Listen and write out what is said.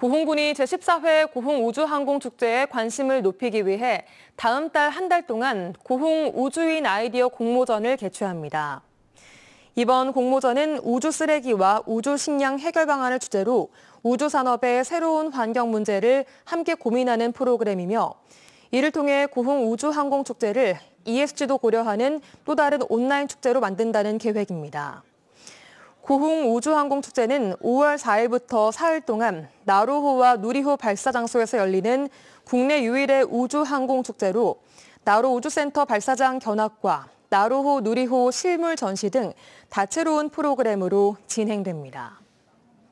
고흥군이 제14회 고흥 우주항공축제에 관심을 높이기 위해 다음 달 한 달 동안 고흥 우주인 아이디어 공모전을 개최합니다. 이번 공모전은 우주 쓰레기와 우주 식량 해결 방안을 주제로 우주 산업의 새로운 환경 문제를 함께 고민하는 프로그램이며 이를 통해 고흥 우주항공축제를 ESG도 고려하는 또 다른 온라인 축제로 만든다는 계획입니다. 고흥 우주항공축제는 5월 4일부터 4일 동안 나로호와 누리호 발사 장소에서 열리는 국내 유일의 우주항공축제로 나로 우주센터 발사장 견학과 나로호 누리호 실물 전시 등 다채로운 프로그램으로 진행됩니다.